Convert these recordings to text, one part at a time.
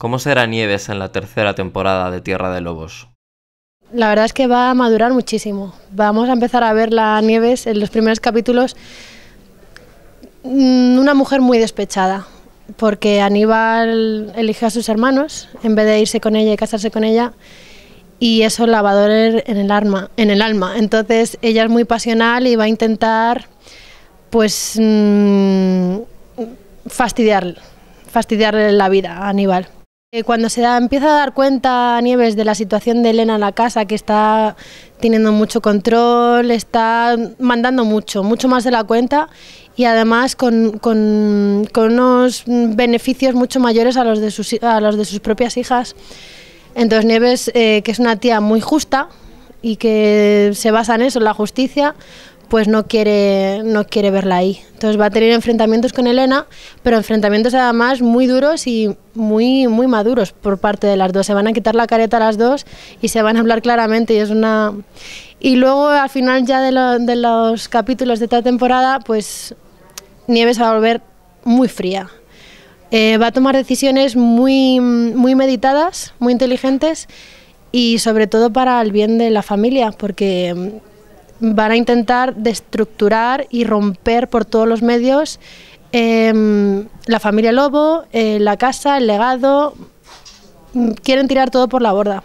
¿Cómo será Nieves en la tercera temporada de Tierra de Lobos? La verdad es que va a madurar muchísimo. Vamos a empezar a ver la Nieves en los primeros capítulos mm, una mujer muy despechada, porque Aníbal elige a sus hermanos en vez de irse con ella y casarse con ella y eso la va a doler en el alma, Entonces ella es muy pasional y va a intentar pues mm, fastidiar, fastidiarle la vida a Aníbal. Eh, cuando se da, empieza a dar cuenta Nieves de la situación de Elena en la casa, que está teniendo mucho control, está mandando mucho, mucho más de la cuenta y además con, unos beneficios mucho mayores a los de sus, a los de sus propias hijas. Entonces Nieves, eh, que es una tía muy justa y que se basa en eso, en la justicia, pues no quiere, no quiere verla ahí. Entonces va a tener enfrentamientos con Elena, pero enfrentamientos además muy duros y muy, muy maduros por parte de las dos. Se van a quitar la careta las dos y se van a hablar claramente y es una... Y luego al final ya de, los capítulos de esta temporada, pues Nieves va a volver muy fría. Eh, va a tomar decisiones muy, muy meditadas, muy inteligentes y sobre todo para el bien de la familia, porque van a intentar destructurar y romper por todos los medios em, la familia Lobo, eh, la casa, el legado, mm, quieren tirar todo por la borda.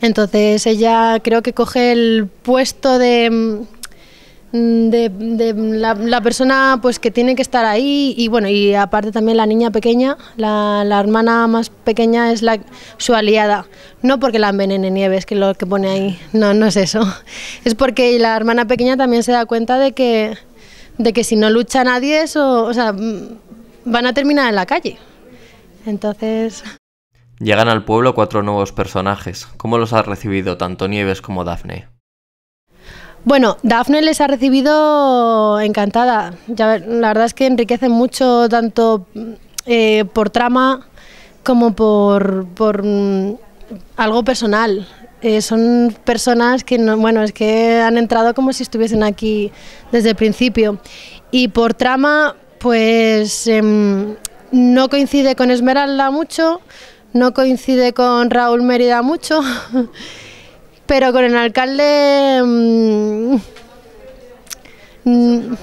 Entonces ella creo que coge el puesto de mm, Mm, de, la, persona pues que tiene que estar ahí y bueno y aparte también la niña pequeña la, hermana más pequeña es la su aliada no porque la envenene que es que lo que pone ahí no no es eso es porque la hermana pequeña también se da cuenta de que si no lucha nadie eso sea mm, van a terminar en la calle entonces llegan al pueblo cuatro nuevos personajes cómo los ha recibido tanto Nieves como Dafne bueno, Dafne les ha recibido encantada. Ya, la verdad es que enriquecen mucho tanto eh, por trama como por, mm, algo personal. Eh, son personas que bueno, es que han entrado como si estuviesen aquí desde el principio. Y por trama, pues em, no coincide con Esmeralda mucho, no coincide con Raúl Mérida mucho. pero con el alcalde... Mm, mm,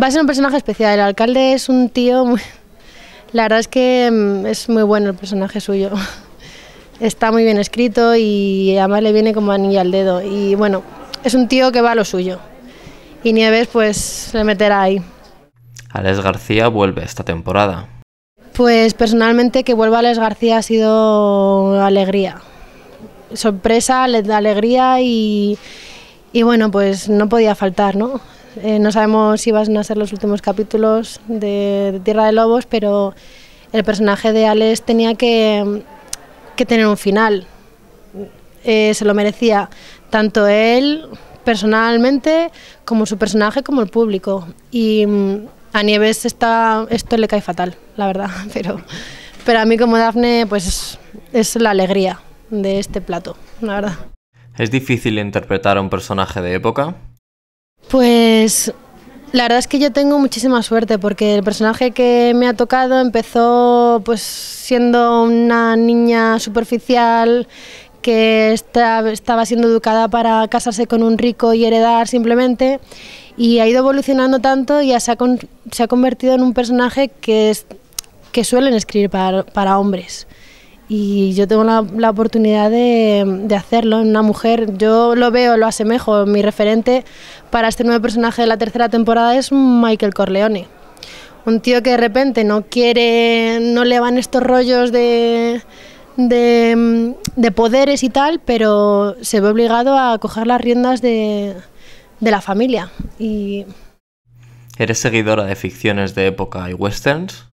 va a ser un personaje especial. El alcalde es un tío... Muy, la verdad es que mm, es muy bueno el personaje suyo. Está muy bien escrito y además le viene como anillo al dedo. Y bueno, es un tío que va a lo suyo. Y Nieves pues le meterá ahí. Alex García vuelve esta temporada. Pues personalmente que vuelva Alex García ha sido alegría sorpresa, les da alegría y, bueno, pues no podía faltar, ¿no? Eh, no sabemos si van a ser los últimos capítulos de, Tierra de Lobos, pero el personaje de Alex tenía que, tener un final. Eh, se lo merecía tanto él personalmente como su personaje como el público. Y mm, a Nieves está, esto le cae fatal, la verdad, pero, pero a mí como Dafne pues es la alegría de este plato, la verdad. ¿Es difícil interpretar a un personaje de época? Pues la verdad es que yo tengo muchísima suerte porque el personaje que me ha tocado empezó pues siendo una niña superficial que estaba siendo educada para casarse con un rico y heredar simplemente y ha ido evolucionando tanto y ya se ha, convertido en un personaje que, suelen escribir para hombres y yo tengo la, oportunidad de, hacerlo en una mujer. Yo lo veo, lo asemejo. Mi referente para este nuevo personaje de la tercera temporada es Michael Corleone. Un tío que de repente no quiere, no le van estos rollos de, poderes y tal, pero se ve obligado a coger las riendas de, la familia. ¿Eres seguidora de ficciones de época y westerns?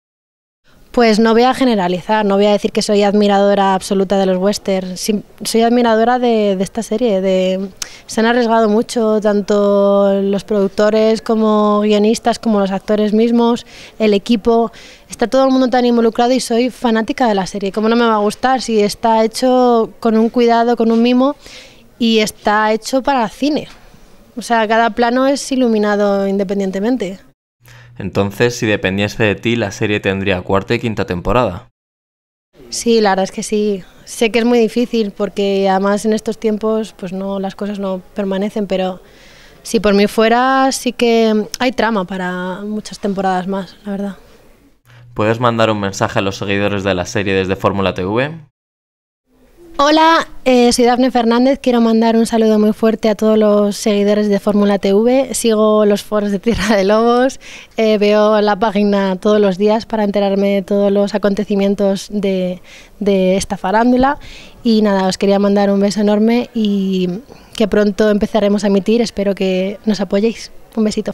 Pues no voy a generalizar, no voy a decir que soy admiradora absoluta de los westerns, soy admiradora de, esta serie, de, se han arriesgado mucho tanto los productores como guionistas, como los actores mismos, el equipo, está todo el mundo tan involucrado y soy fanática de la serie, ¿cómo no me va a gustar si está hecho con un cuidado, con un mimo y está hecho para cine? O sea, cada plano es iluminado independientemente. Entonces, si dependiese de ti, la serie tendría cuarta y quinta temporada. Sí, la verdad es que sí. Sé que es muy difícil porque además en estos tiempos pues no las cosas no permanecen, pero si por mí fuera sí que hay trama para muchas temporadas más, la verdad. ¿Puedes mandar un mensaje a los seguidores de la serie desde Fórmula TV? Hola, eh, soy Dafne Fernández. Quiero mandar un saludo muy fuerte a todos los seguidores de Fórmula TV. Sigo los foros de Tierra de Lobos, eh, veo la página todos los días para enterarme de todos los acontecimientos de esta farándula. Y nada, os quería mandar un beso enorme y que pronto empezaremos a emitir. Espero que nos apoyéis. Un besito.